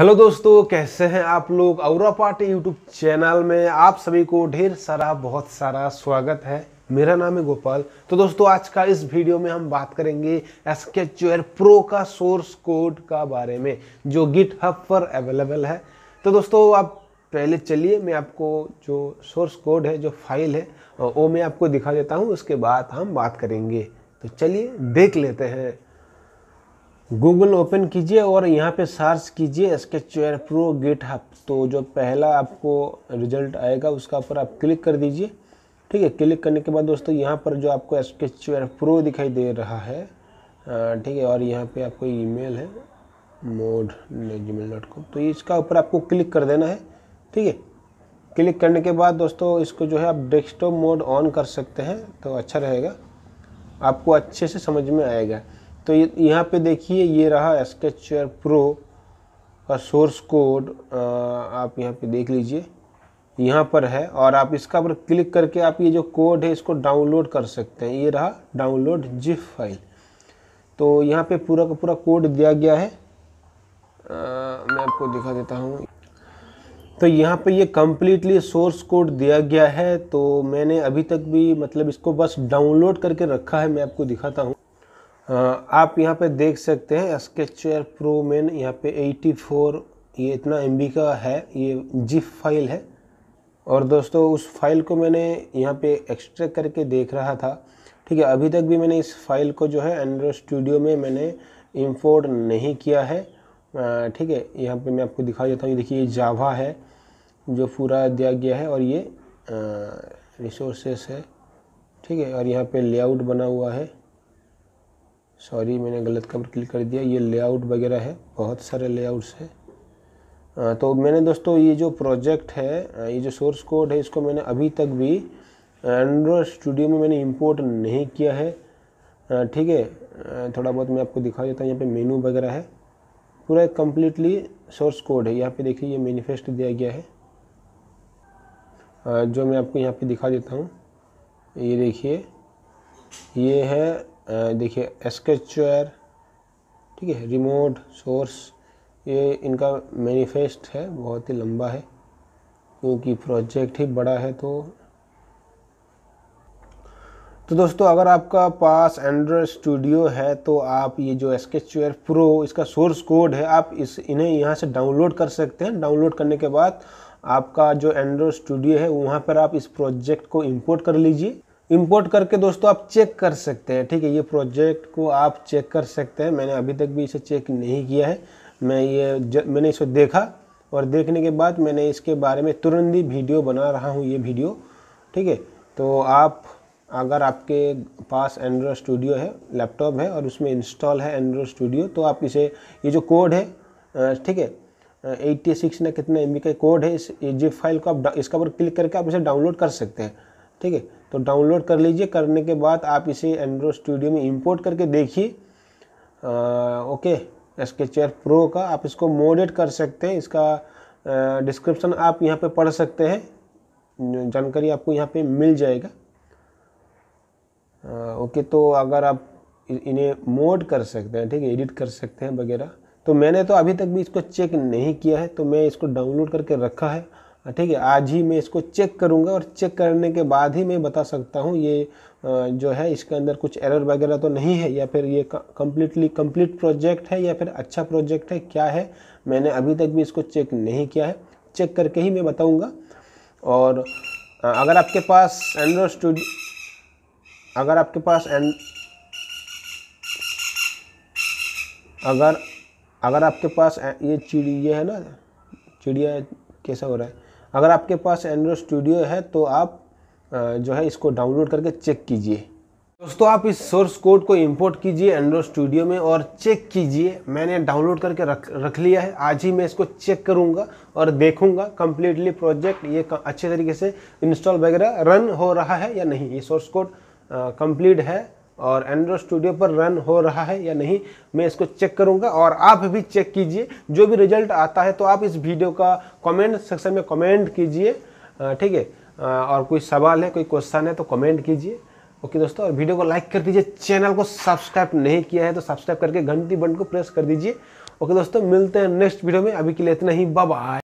hello दोस्तों कैसे हैं आप लोग और पार्टी यूट्यूब चैनल में आप सभी को ढेर सारा बहुत सारा स्वागत है मेरा नाम है गोपाल तो दोस्तों आज का इस वीडियो में हम बात करेंगे एसकेचर प्रो का सोर्स कोड का बारे में जो गिट हब पर अवेलेबल है तो दोस्तों आप पहले चलिए मैं आपको जो सोर्स कोड है जो फाइल है वो मैं आपको दिखा देता हूँ उसके बाद हम बात करेंगे तो चलिए देख लेते हैं गूगल ओपन कीजिए और यहाँ पे सर्च कीजिए स्केचर प्रो गेट हब तो जो पहला आपको रिजल्ट आएगा उसका ऊपर आप क्लिक कर दीजिए ठीक है क्लिक करने के बाद दोस्तों यहाँ पर जो आपको स्केचर प्रो दिखाई दे रहा है ठीक है और यहाँ पे आपको ईमेल है mode Gmail dot com तो इसका ऊपर आपको क्लिक कर देना है ठीक है क्लिक करने के बाद दोस्तों इसको जो है आप डेस्कटॉप मोड ऑन कर सकते हैं तो अच्छा रहेगा आपको अच्छे से समझ में आएगा तो यहाँ पे देखिए ये रहा स्केचर प्रो का सोर्स कोड आप यहाँ पे देख लीजिए यहाँ पर है और आप इसका पर क्लिक करके आप ये जो कोड है इसको डाउनलोड कर सकते हैं ये रहा डाउनलोड जिफ फाइल तो यहाँ पे पूरा का पूरा कोड दिया गया है आ, मैं आपको दिखा देता हूँ तो यहाँ पे ये कम्प्लीटली सोर्स कोड दिया गया है तो मैंने अभी तक भी मतलब इसको बस डाउनलोड करके रखा है मैं आपको दिखाता हूँ आप यहाँ पे देख सकते हैं स्केचर प्रो मेन यहाँ पे 84 ये इतना एम का है ये जिप फाइल है और दोस्तों उस फाइल को मैंने यहाँ पे एक्सट्रैक्ट करके देख रहा था ठीक है अभी तक भी मैंने इस फाइल को जो है एंड्रॉयड स्टूडियो में मैंने इम्पोर्ट नहीं किया है ठीक है यहाँ पे मैं आपको दिखा देता हूँ देखिए ये जावा है जो पूरा दिया गया है और ये रिसोर्सेस है ठीक है और यहाँ पे लेआउट बना हुआ है सॉरी मैंने गलत कवर क्लिक कर दिया ये लेआउट वगैरह है बहुत सारे लेआउट्स है तो मैंने दोस्तों ये जो प्रोजेक्ट है ये जो सोर्स कोड है इसको मैंने अभी तक भी एंड्रॉयड स्टूडियो में मैंने इंपोर्ट नहीं किया है ठीक है थोड़ा बहुत मैं आपको दिखा देता हूँ यहाँ पे मेनू वगैरह है पूरा कम्प्लीटली सोर्स कोड है यहाँ पे देखिए ये मैनिफेस्ट दिया गया है जो मैं आपको यहाँ पे दिखा देता हूँ ये देखिए ये है देखिए एस्केचर ठीक है रिमोट सोर्स ये इनका मैनिफेस्ट है बहुत ही लंबा है क्योंकि प्रोजेक्ट ही बड़ा है तो तो दोस्तों अगर आपका पास एंड्रॉयड स्टूडियो है तो आप ये जो स्केचर प्रो इसका सोर्स कोड है आप इस इन्हें यहाँ से डाउनलोड कर सकते हैं डाउनलोड करने के बाद आपका जो एंड्रॉयड स्टूडियो है वहाँ पर आप इस प्रोजेक्ट को इंपोर्ट कर लीजिए इंपोर्ट करके दोस्तों आप चेक कर सकते हैं ठीक है ये प्रोजेक्ट को आप चेक कर सकते हैं मैंने अभी तक भी इसे चेक नहीं किया है मैं ये ज, मैंने इसे देखा और देखने के बाद मैंने इसके बारे में तुरंत ही वीडियो बना रहा हूँ ये वीडियो ठीक है तो आप अगर आपके पास एंड्रॉयड स्टूडियो है लैपटॉप है और उसमें इंस्टॉल है एंड्रॉयड स्टूडियो तो आप इसे ये जो कोड है ठीक है एट्टी सिक्स ना कितना एम का कोड है इस जिप फाइल को आप इसका पर क्लिक करके आप इसे डाउनलोड कर सकते हैं ठीक है तो डाउनलोड कर लीजिए करने के बाद आप इसे एंड्रॉयड स्टूडियो में इंपोर्ट करके देखिए ओके स्केचर प्रो का आप इसको मोडेट कर सकते हैं इसका डिस्क्रिप्शन आप यहाँ पे पढ़ सकते हैं जानकारी आपको यहाँ पे मिल जाएगा आ, ओके तो अगर आप इन्हें मोड कर सकते हैं ठीक है एडिट कर सकते हैं वगैरह तो मैंने तो अभी तक भी इसको चेक नहीं किया है तो मैं इसको डाउनलोड करके रखा है हाँ, ठीक है आज ही मैं इसको चेक करूँगा और चेक करने के बाद ही मैं बता सकता हूँ ये जो है इसके अंदर कुछ एरर वगैरह तो नहीं है या फिर ये कम्प्लीटली कम्प्लीट प्रोजेक्ट है या फिर अच्छा प्रोजेक्ट है क्या है मैंने अभी तक भी इसको चेक नहीं किया है चेक करके ही मैं बताऊँगा और अगर आपके पास एंड्रॉयड स्टूडियो अगर आपके पास एंड अगर अगर आपके पास ये चिड़िया है ना चिड़िया कैसा हो रहा है अगर आपके पास एंड्रॉयड स्टूडियो है तो आप जो है इसको डाउनलोड करके चेक कीजिए दोस्तों आप इस सोर्स कोड को इंपोर्ट कीजिए एंड्रॉयड स्टूडियो में और चेक कीजिए मैंने डाउनलोड करके रख रख लिया है आज ही मैं इसको चेक करूंगा और देखूंगा कम्प्लीटली प्रोजेक्ट ये अच्छे तरीके से इंस्टॉल वगैरह रन हो रहा है या नहीं ये सोर्स कोड कंप्लीट है और एंड्रॉयड स्टूडियो पर रन हो रहा है या नहीं मैं इसको चेक करूंगा और आप भी चेक कीजिए जो भी रिजल्ट आता है तो आप इस वीडियो का कमेंट सेक्शन में कमेंट कीजिए ठीक है और कोई सवाल है कोई क्वेश्चन है तो कमेंट कीजिए ओके दोस्तों और वीडियो को लाइक कर दीजिए चैनल को सब्सक्राइब नहीं किया है तो सब्सक्राइब करके घंटी बटन को प्रेस कर दीजिए ओके दोस्तों मिलते हैं नेक्स्ट वीडियो में अभी के लिए इतना ही बाबा